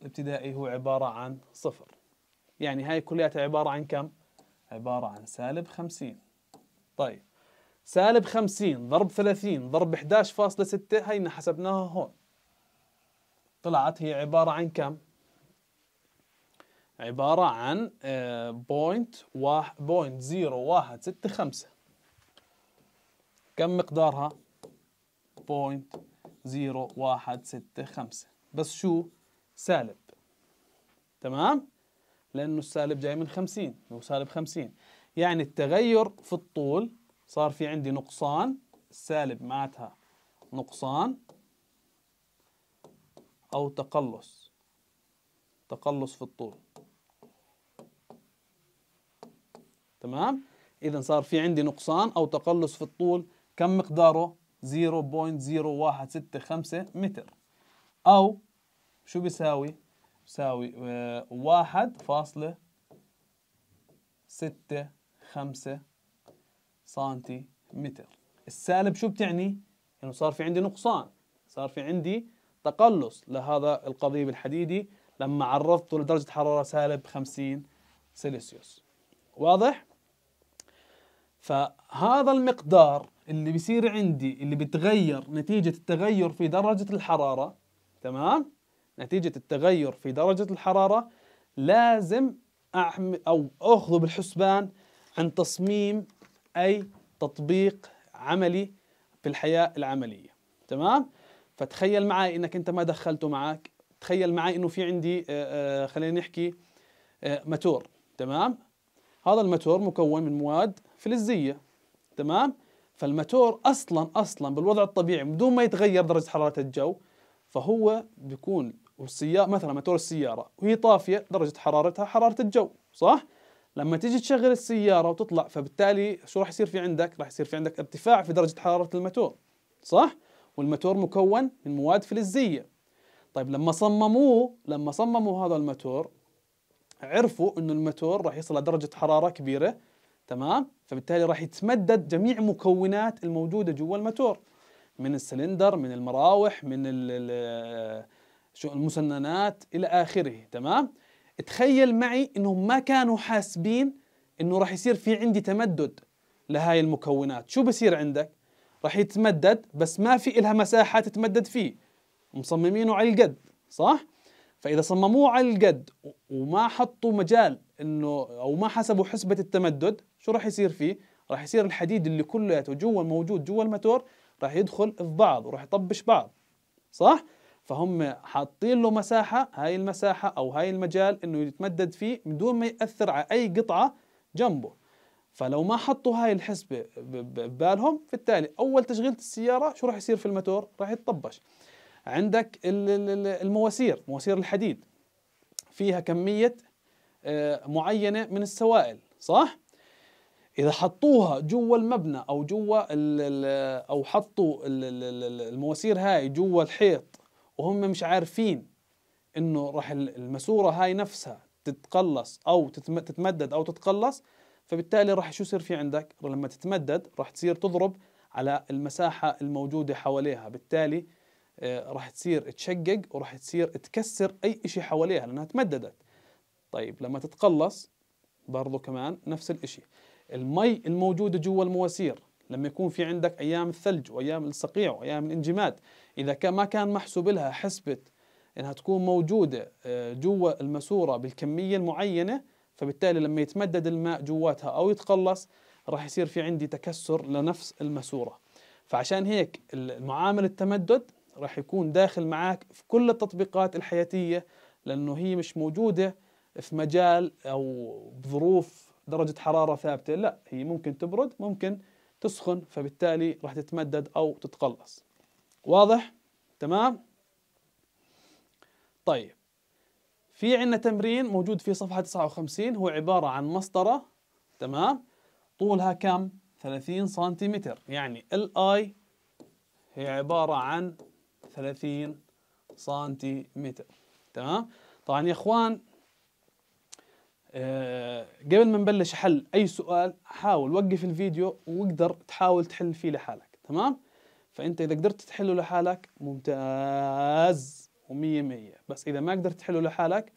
الابتدائي هو عبارة عن صفر يعني هاي كلياتها عبارة عن كم؟ عبارة عن سالب 50 طيب سالب 50 ضرب 30 ضرب 11.6 هينا حسبناها هون طلعت هي عبارة عن كم؟ عبارة عن بوينت بوينت زيرو واحد ستة خمسة كم مقدارها؟ بوينت زيرو واحد ستة خمسة بس شو؟ سالب تمام؟ لأنه السالب جاي من خمسين هو سالب خمسين يعني التغير في الطول صار في عندي نقصان السالب معناتها نقصان أو تقلص تقلص في الطول تمام إذا صار في عندي نقصان أو تقلص في الطول كم مقداره 0.0165 متر أو شو بيساوي بيساوي آه، واحد فاصلة ستة خمسة سنتي متر السالب شو بتعني؟ إنه صار في عندي نقصان صار في عندي تقلص لهذا القضيب الحديدي لما عرضته لدرجة حرارة سالب 50 سلسيوس واضح؟ فهذا المقدار اللي بيصير عندي اللي بتغير نتيجة التغير في درجة الحرارة تمام؟ نتيجة التغير في درجة الحرارة لازم أعمل أو أخذه بالحسبان عن تصميم أي تطبيق عملي في الحياة العملية تمام؟ فتخيل معي انك انت ما دخلته معك تخيل معي انه في عندي آه، آه، خلينا نحكي آه، ماتور تمام هذا الماتور مكون من مواد فلزيه تمام فالماتور اصلا اصلا بالوضع الطبيعي بدون ما يتغير درجه حراره الجو فهو بيكون والسيارة مثلا ماتور السيارة وهي طافية درجة حرارتها حرارة الجو صح؟ لما تيجي تشغل السيارة وتطلع فبالتالي شو راح يصير في عندك؟ راح يصير في عندك ارتفاع في درجة حرارة الماتور صح؟ والموتور مكون من مواد فلزية طيب لما صمموه لما صمموا هذا الموتور عرفوا انه الموتور راح يصل لدرجة حرارة كبيرة تمام فبالتالي راح يتمدد جميع مكونات الموجودة جوا الموتور من السلندر من المراوح من شو المسننات الى اخره تمام تخيل معي انهم ما كانوا حاسبين انه راح يصير في عندي تمدد لهاي المكونات شو بصير عندك راح يتمدد بس ما في إلها مساحة تتمدد فيه مصممينه على القد صح؟ فإذا صمموه على القد وما حطوا مجال إنه أو ما حسبوا حسبة التمدد شو راح يصير فيه؟ راح يصير الحديد اللي كلياته جوا موجود جوا الماتور راح يدخل في بعض وراح يطبش بعض صح؟ فهم حاطين له مساحة هاي المساحة أو هاي المجال إنه يتمدد فيه من دون ما يأثر على أي قطعة جنبه فلو ما حطوا هاي الحسبة ببالهم التالي أول تشغيلة السيارة شو راح يصير في الماتور راح يتطبش عندك المواسير مواسير الحديد فيها كمية آه، معينة من السوائل صح؟ إذا حطوها جوا المبنى أو جوا أو حطوا المواسير هاي جوا الحيط وهم مش عارفين إنه راح الماسورة هاي نفسها تتقلص أو تتمدد أو تتقلص فبالتالي راح شو يصير في عندك لما تتمدد راح تصير تضرب على المساحة الموجودة حواليها بالتالي آه، راح تصير تشقق وراح تصير تكسر أي شيء حواليها لأنها تمددت طيب لما تتقلص برضو كمان نفس الشيء المي الموجودة جوا المواسير لما يكون في عندك أيام الثلج وأيام الصقيع وأيام الانجماد إذا ما كان محسوب لها حسبة انها تكون موجوده آه، جوا الماسوره بالكميه المعينه فبالتالي لما يتمدد الماء جواتها أو يتقلص راح يصير في عندي تكسر لنفس الماسورة فعشان هيك معامل التمدد راح يكون داخل معاك في كل التطبيقات الحياتية لأنه هي مش موجودة في مجال أو بظروف درجة حرارة ثابتة لا هي ممكن تبرد ممكن تسخن فبالتالي راح تتمدد أو تتقلص واضح؟ تمام؟ طيب في عندنا تمرين موجود في صفحة 59 هو عبارة عن مسطرة تمام طولها كم 30 سنتيمتر يعني الاي هي عبارة عن 30 سنتيمتر تمام طبعا يا اخوان آه، قبل ما نبلش حل اي سؤال حاول وقف الفيديو واقدر تحاول تحل فيه لحالك تمام فانت اذا قدرت تحله لحالك ممتاز ومية مية بس إذا ما قدرت تحله لحالك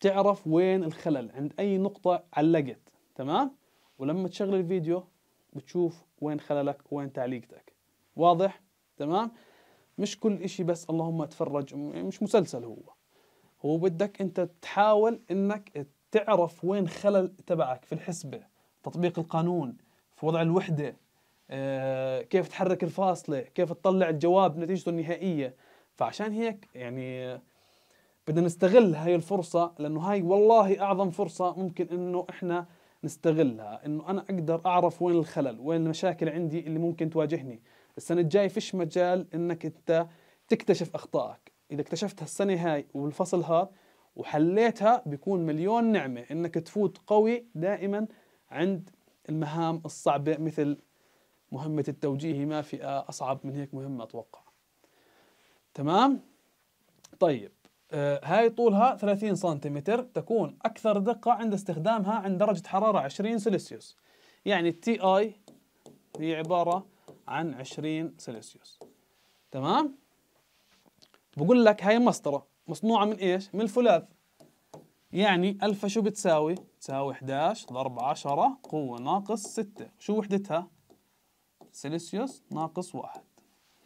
تعرف وين الخلل عند أي نقطة علقت تمام ولما تشغل الفيديو بتشوف وين خللك وين تعليقتك واضح تمام مش كل إشي بس اللهم اتفرج مش مسلسل هو هو بدك أنت تحاول أنك تعرف وين خلل تبعك في الحسبة تطبيق القانون في وضع الوحدة آه، كيف تحرك الفاصلة كيف تطلع الجواب نتيجته النهائية فعشان هيك يعني بدنا نستغل هاي الفرصة لأنه هاي والله أعظم فرصة ممكن إنه إحنا نستغلها إنه أنا أقدر أعرف وين الخلل وين المشاكل عندي اللي ممكن تواجهني السنة الجاي فيش مجال إنك أنت تكتشف أخطائك إذا اكتشفتها السنة هاي والفصل هذا وحليتها بيكون مليون نعمة إنك تفوت قوي دائما عند المهام الصعبة مثل مهمة التوجيهي ما في أصعب من هيك مهمة أتوقع تمام طيب آه هاي طولها 30 سنتيمتر تكون أكثر دقة عند استخدامها عند درجة حرارة 20 سلسيوس يعني التي آي هي عبارة عن 20 سلسيوس تمام بقول لك هاي مسطرة مصنوعة من إيش من الفولاذ يعني ألفا شو بتساوي تساوي 11 ضرب 10 قوة ناقص 6 شو وحدتها سلسيوس ناقص واحد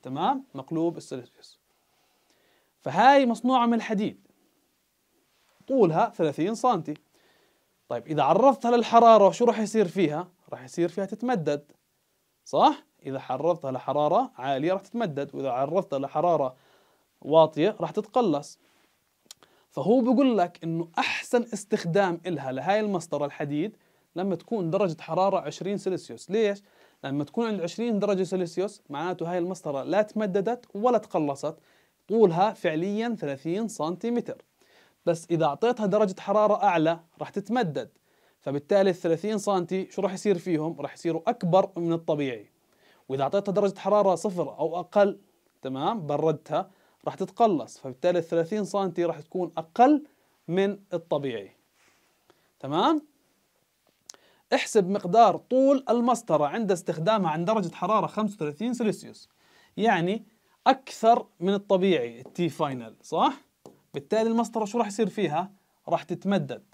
تمام مقلوب السلسيوس فهاي مصنوعة من الحديد طولها 30 سنتي طيب إذا عرضتها للحرارة شو راح يصير فيها؟ راح يصير فيها تتمدد صح؟ إذا عرضتها لحرارة عالية راح تتمدد وإذا عرضتها لحرارة واطية راح تتقلص فهو بقول لك إنه أحسن استخدام إلها لهاي المسطرة الحديد لما تكون درجة حرارة 20 سلسيوس ليش؟ لما تكون عند 20 درجة سلسيوس معناته هاي المسطرة لا تمددت ولا تقلصت طولها فعليا 30 سنتيمتر بس إذا أعطيتها درجة حرارة أعلى راح تتمدد فبالتالي ال 30 سنتي شو راح يصير فيهم؟ راح يصيروا أكبر من الطبيعي وإذا أعطيتها درجة حرارة صفر أو أقل تمام بردتها راح تتقلص فبالتالي ال 30 سنتي راح تكون أقل من الطبيعي تمام؟ احسب مقدار طول المسطرة عند استخدامها عند درجة حرارة 35 سلسيوس يعني أكثر من الطبيعي التي فاينل صح؟ بالتالي المسطرة شو راح يصير فيها؟ راح تتمدد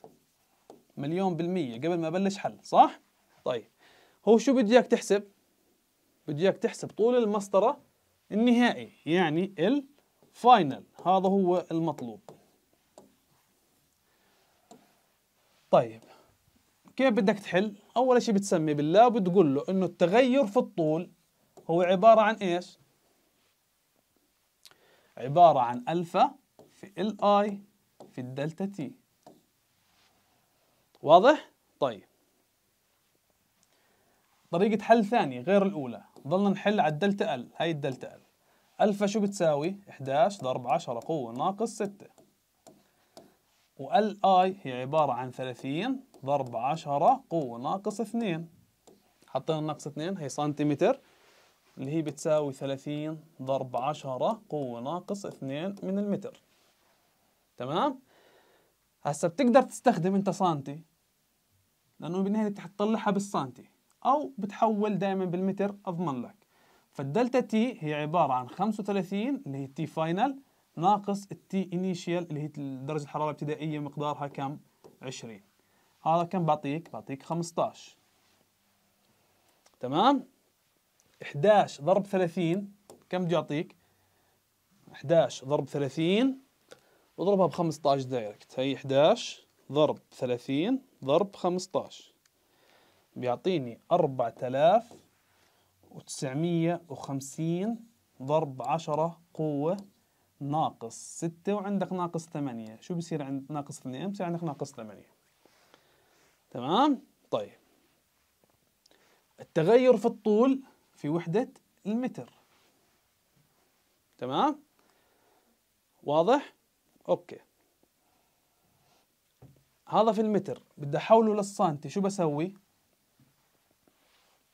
مليون بالمية قبل ما أبلش حل صح؟ طيب هو شو بده إياك تحسب؟ بده إياك تحسب طول المسطرة النهائي يعني الفاينل هذا هو المطلوب طيب كيف بدك تحل؟ أول شيء بتسمي بالله وبتقول له إنه التغير في الطول هو عبارة عن إيش؟ عبارة عن ألفا في ال اي في الدلتا تي واضح؟ طيب طريقة حل ثانية غير الأولى ضلنا نحل على الدلتا ال هاي الدلتا ال ألفا شو بتساوي؟ 11 ضرب 10 قوة ناقص 6 ال اي هي عبارة عن 30 ضرب 10 قوة ناقص 2 حطينا ناقص 2 هي سنتيمتر اللي هي بتساوي 30 ضرب 10 قوة ناقص 2 من المتر تمام؟ هسا بتقدر تستخدم انت سنتي لأنه بالنهاية انت حتطلعها بالسنتي أو بتحول دائما بالمتر أضمن لك فالدلتا تي هي عبارة عن 35 اللي هي تي فاينل ناقص التي انيشيال اللي هي درجة الحرارة الابتدائية مقدارها كم؟ 20 هذا كم بعطيك؟ بعطيك 15 تمام؟ 11 ضرب 30 كم بده يعطيك؟ 11 ضرب 30 واضربها ب 15 دايركت هي 11 ضرب 30 ضرب 15 بيعطيني 4950 ضرب 10 قوة ناقص 6 وعندك ناقص 8 شو بصير عند ناقص 2 بصير عندك ناقص 8 تمام طيب التغير في الطول في وحدة المتر تمام واضح اوكي هذا في المتر بدي احوله للسنتي شو بسوي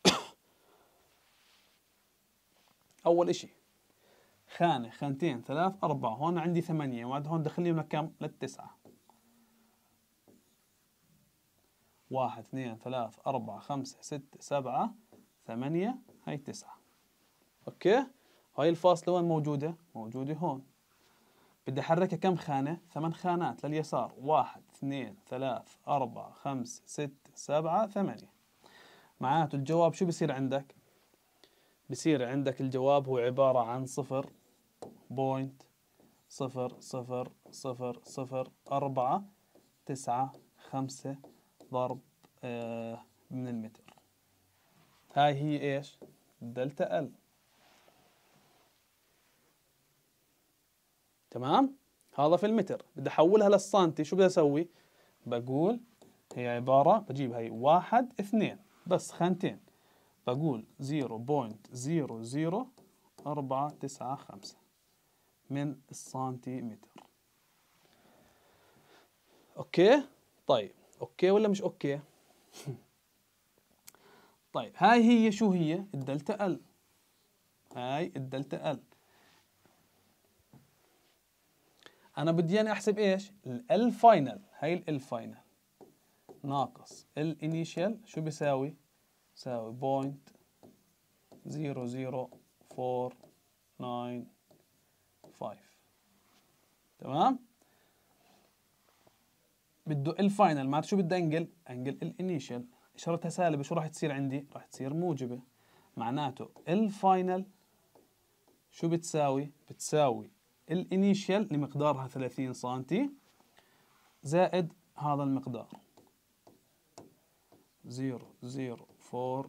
اول اشي خانة خانتين ثلاث أربعة هون عندي ثمانية وعند هون دخليهم لكم للتسعة واحد اثنين ثلاث أربعة خمسة ستة سبعة ثمانية هاي تسعة أوكي هاي الفاصلة وين موجودة؟ موجودة هون بدي أحركها كم خانة؟ ثمان خانات لليسار واحد اثنين ثلاث أربعة خمسة ستة سبعة ثمانية معناته الجواب شو بصير عندك؟ بصير عندك الجواب هو عبارة عن صفر بوينت صفر صفر صفر صفر أربعة تسعة خمسة ضرب آه، من المتر هاي هي إيش؟ دلتا ال تمام هذا في المتر بدي احولها للسنتي شو بدي اسوي بقول هي عبارة بجيب هي واحد اثنين بس خانتين بقول 0.00495 من السنتي متر من السنتيمتر أوكي طيب أوكي ولا مش أوكي طيب هاي هي شو هي الدلتا ال هاي الدلتا ال انا بدي اياني احسب ايش ال فاينل هاي ال فاينل ناقص ال initial شو بيساوي بيساوي بوينت زيرو زيرو فور ناين فايف تمام بده الفاينل معناته شو بده انجل انجل الانيشال إشارتها سالبة شو راح تصير عندي؟ راح تصير موجبة معناته الفاينل شو بتساوي؟ بتساوي الانيشال اللي مقدارها 30 سنتي زائد هذا المقدار 0.04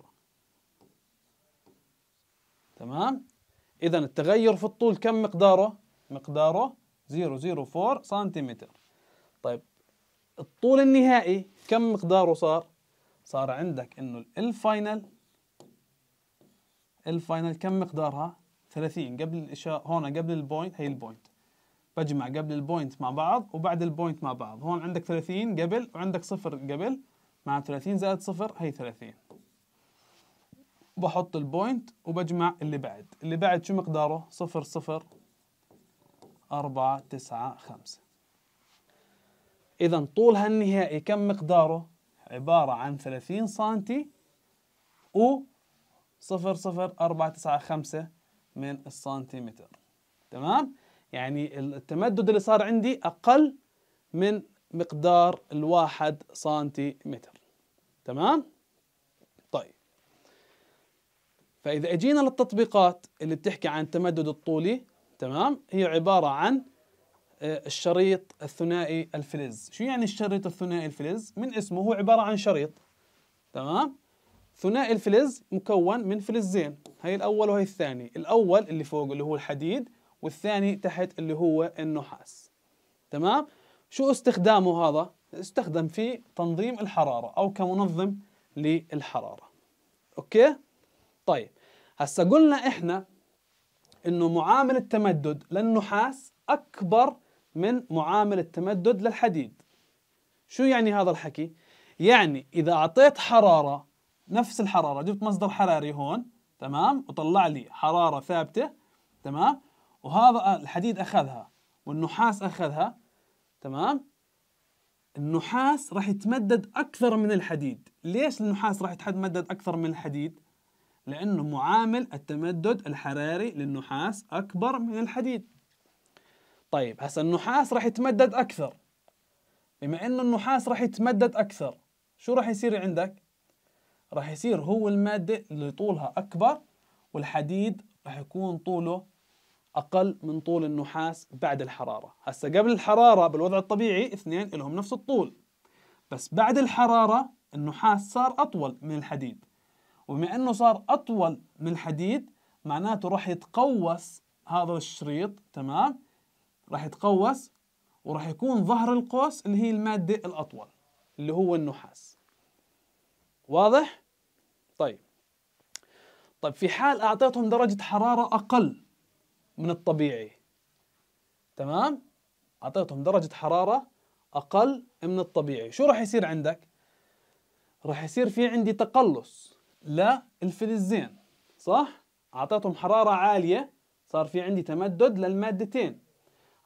تمام؟ إذا التغير في الطول كم مقداره؟ مقداره 0.04 سنتيمتر طيب الطول النهائي كم مقداره صار؟ صار عندك انه الفاينل الفاينل كم مقدارها 30 قبل الاشاء هون قبل البوينت هي البوينت بجمع قبل البوينت مع بعض وبعد البوينت مع بعض هون عندك 30 قبل وعندك صفر قبل مع 30 زائد صفر هي 30 بحط البوينت وبجمع اللي بعد اللي بعد شو مقداره صفر صفر أربعة تسعة خمسة إذا طولها النهائي كم مقداره عبارة عن 30 سنتي و 00495 من السنتيمتر تمام؟ يعني التمدد اللي صار عندي أقل من مقدار الواحد سنتيمتر تمام؟ طيب فإذا أجينا للتطبيقات اللي بتحكي عن التمدد الطولي تمام؟ هي عبارة عن الشريط الثنائي الفلز شو يعني الشريط الثنائي الفلز من اسمه هو عبارة عن شريط تمام ثنائي الفلز مكون من فلزين هي الأول وهي الثاني الأول اللي فوق اللي هو الحديد والثاني تحت اللي هو النحاس تمام شو استخدامه هذا استخدم في تنظيم الحرارة أو كمنظم للحرارة أوكي طيب هسا قلنا إحنا إنه معامل التمدد للنحاس أكبر من معامل التمدد للحديد شو يعني هذا الحكي؟ يعني إذا أعطيت حرارة نفس الحرارة جبت مصدر حراري هون تمام وطلع لي حرارة ثابتة تمام وهذا الحديد أخذها والنحاس أخذها تمام النحاس راح يتمدد أكثر من الحديد ليش النحاس راح يتمدد أكثر من الحديد؟ لأنه معامل التمدد الحراري للنحاس أكبر من الحديد طيب هسا النحاس راح يتمدد أكثر بما انه النحاس راح يتمدد أكثر شو راح يصير عندك؟ راح يصير هو المادة اللي طولها أكبر والحديد راح يكون طوله أقل من طول النحاس بعد الحرارة هسا قبل الحرارة بالوضع الطبيعي اثنين لهم نفس الطول بس بعد الحرارة النحاس صار أطول من الحديد وبما أنه صار أطول من الحديد معناته راح يتقوس هذا الشريط تمام راح يتقوس وراح يكون ظهر القوس اللي هي المادة الأطول اللي هو النحاس واضح؟ طيب طيب في حال أعطيتهم درجة حرارة أقل من الطبيعي تمام؟ أعطيتهم درجة حرارة أقل من الطبيعي شو راح يصير عندك؟ راح يصير في عندي تقلص للفلزين صح؟ أعطيتهم حرارة عالية صار في عندي تمدد للمادتين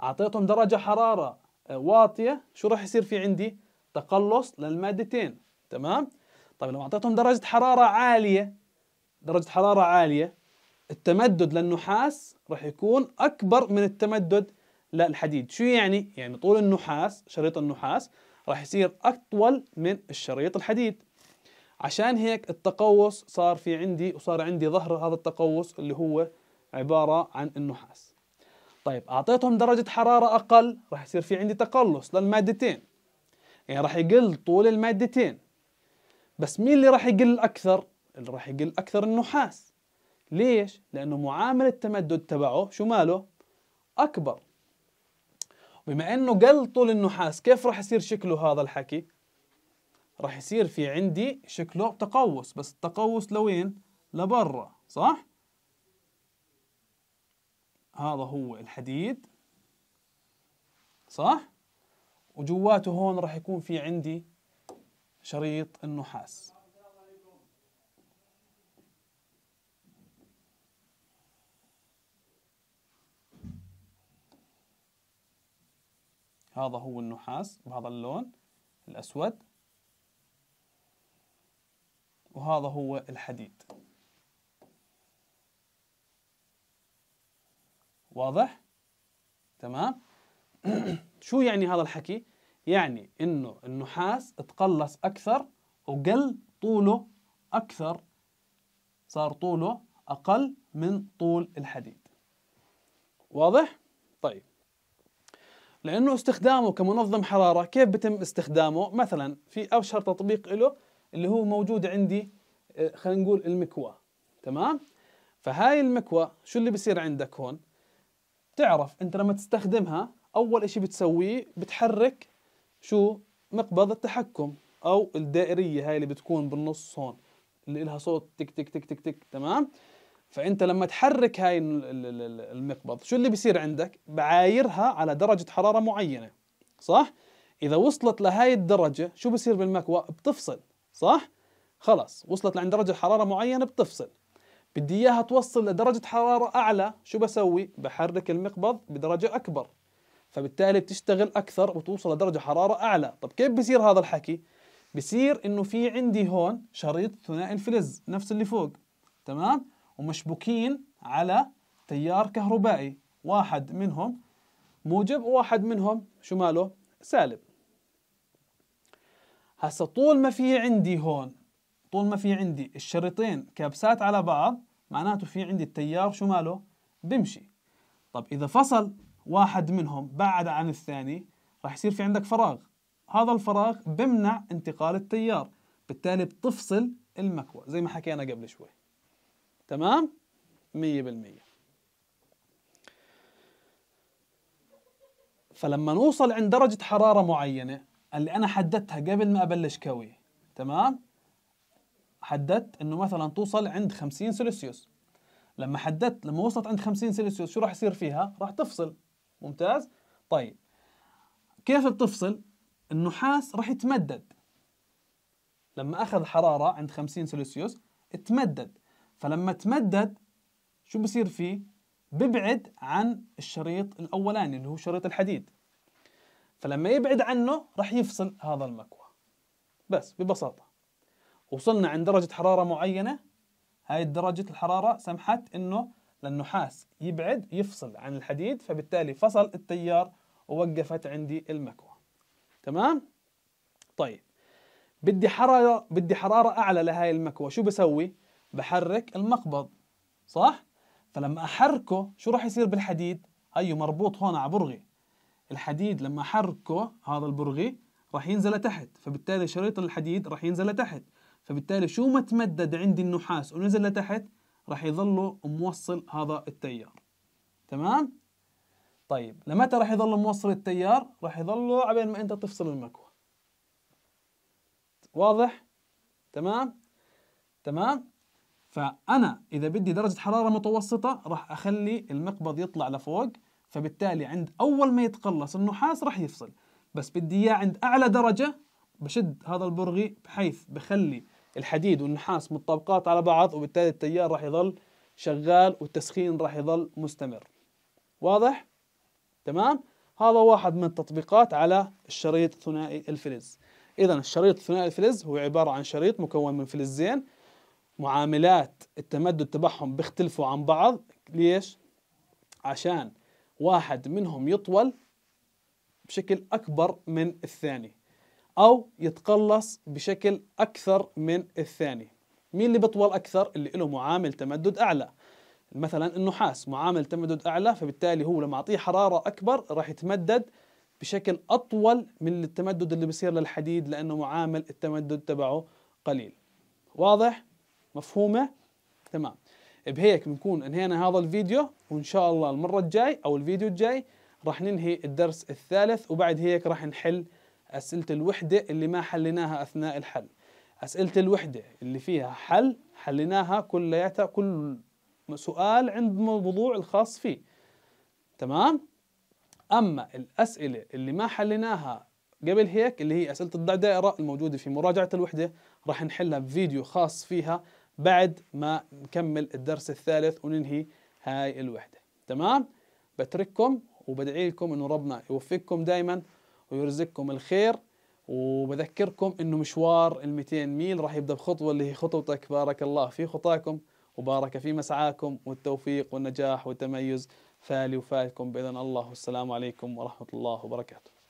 اعطيتهم درجه حراره آه، واطيه شو راح يصير في عندي تقلص للمادتين تمام طيب لو اعطيتهم درجه حراره عاليه درجه حراره عاليه التمدد للنحاس راح يكون اكبر من التمدد للحديد شو يعني يعني طول النحاس شريط النحاس راح يصير اطول من الشريط الحديد عشان هيك التقوس صار في عندي وصار عندي ظهر هذا التقوس اللي هو عبارة عن النحاس طيب اعطيتهم درجه حراره اقل راح يصير في عندي تقلص للمادتين يعني راح يقل طول المادتين بس مين اللي راح يقل اكثر اللي راح يقل اكثر النحاس ليش لانه معامل التمدد تبعه شو ماله اكبر بما انه قل طول النحاس كيف راح يصير شكله هذا الحكي راح يصير في عندي شكله تقوس بس التقوس لوين لبرا صح هذا هو الحديد صح؟ وجواته هون راح يكون في عندي شريط النحاس هذا هو النحاس بهذا اللون الأسود وهذا هو الحديد واضح تمام شو يعني هذا الحكي يعني انه النحاس تقلص اكثر وقل طوله اكثر صار طوله اقل من طول الحديد واضح طيب لانه استخدامه كمنظم حراره كيف بتم استخدامه مثلا في اشهر تطبيق له اللي هو موجود عندي آه، خلينا نقول المكواه تمام فهاي المكواه شو اللي بصير عندك هون تعرف انت لما تستخدمها اول اشي بتسويه بتحرك شو مقبض التحكم او الدائرية هاي اللي بتكون بالنص هون اللي لها صوت تك تك تك تك تك تمام فانت لما تحرك هاي المقبض شو اللي بيصير عندك بعايرها على درجة حرارة معينة صح اذا وصلت لهاي الدرجة شو بصير بالمكوى بتفصل صح خلص وصلت لعند درجة حرارة معينة بتفصل بدي اياها توصل لدرجه حراره اعلى شو بسوي بحرك المقبض بدرجه اكبر فبالتالي بتشتغل اكثر وتوصل لدرجه حراره اعلى طب كيف بصير هذا الحكي بصير انه في عندي هون شريط ثنائي الفلز نفس اللي فوق تمام ومشبوكين على تيار كهربائي واحد منهم موجب وواحد منهم شو ماله سالب هسا طول ما في عندي هون طول ما في عندي الشريطين كابسات على بعض معناته في عندي التيار شو ماله بمشي طب إذا فصل واحد منهم بعد عن الثاني راح يصير في عندك فراغ هذا الفراغ بمنع انتقال التيار بالتالي بتفصل المكوى زي ما حكينا قبل شوي تمام؟ مية بالمية فلما نوصل عند درجة حرارة معينة اللي أنا حددتها قبل ما أبلش كوي تمام؟ حددت انه مثلا توصل عند 50 سلسيوس لما حددت لما وصلت عند 50 سلسيوس شو راح يصير فيها راح تفصل ممتاز طيب كيف بتفصل النحاس راح يتمدد لما اخذ حراره عند 50 سلسيوس تمدد فلما تمدد شو بصير فيه ببعد عن الشريط الاولاني اللي هو شريط الحديد فلما يبعد عنه راح يفصل هذا المكوى بس ببساطه وصلنا عند درجة حرارة معينة هاي درجة الحرارة سمحت انه للنحاس يبعد يفصل عن الحديد فبالتالي فصل التيار ووقفت عندي المكوى تمام طيب بدي حرارة بدي حرارة أعلى لهاي المكوى شو بسوي بحرك المقبض صح فلما أحركه شو راح يصير بالحديد هيو مربوط هون على برغي الحديد لما أحركه هذا البرغي راح ينزل لتحت فبالتالي شريط الحديد راح ينزل لتحت فبالتالي شو ما تمدد عندي النحاس ونزل لتحت راح يظل موصل هذا التيار تمام طيب لمتى راح يظل موصل التيار راح يظل عبين ما انت تفصل المكوى واضح تمام تمام فانا اذا بدي درجه حراره متوسطه راح اخلي المقبض يطلع لفوق فبالتالي عند اول ما يتقلص النحاس راح يفصل بس بدي اياه عند اعلى درجه بشد هذا البرغي بحيث بخلي الحديد والنحاس متطابقات على بعض وبالتالي التيار راح يظل شغال والتسخين راح يظل مستمر واضح؟ تمام؟ هذا واحد من التطبيقات على الشريط ثنائي الفلز إذا الشريط الثنائي الفلز هو عبارة عن شريط مكون من فلزين معاملات التمدد تبعهم بيختلفوا عن بعض ليش؟ عشان واحد منهم يطول بشكل أكبر من الثاني أو يتقلص بشكل أكثر من الثاني مين اللي بيطول أكثر اللي له معامل تمدد أعلى مثلا النحاس معامل تمدد أعلى فبالتالي هو لما أعطيه حرارة أكبر راح يتمدد بشكل أطول من التمدد اللي بيصير للحديد لأنه معامل التمدد تبعه قليل واضح؟ مفهومة؟ تمام بهيك بنكون انهينا هذا الفيديو وإن شاء الله المرة الجاي أو الفيديو الجاي راح ننهي الدرس الثالث وبعد هيك راح نحل أسئلة الوحدة اللي ما حليناها أثناء الحل أسئلة الوحدة اللي فيها حل حليناها كلياتها كل سؤال عند موضوع الخاص فيه تمام أما الأسئلة اللي ما حليناها قبل هيك اللي هي أسئلة الدائرة الموجودة في مراجعة الوحدة راح نحلها بفيديو خاص فيها بعد ما نكمل الدرس الثالث وننهي هاي الوحدة تمام بترككم وبدعي لكم انه ربنا يوفقكم دائما ويرزقكم الخير وبذكركم انه مشوار ال 200 ميل راح يبدا بخطوه اللي هي خطوتك بارك الله في خطاكم وبارك في مسعاكم والتوفيق والنجاح والتميز فالي وفالكم باذن الله والسلام عليكم ورحمه الله وبركاته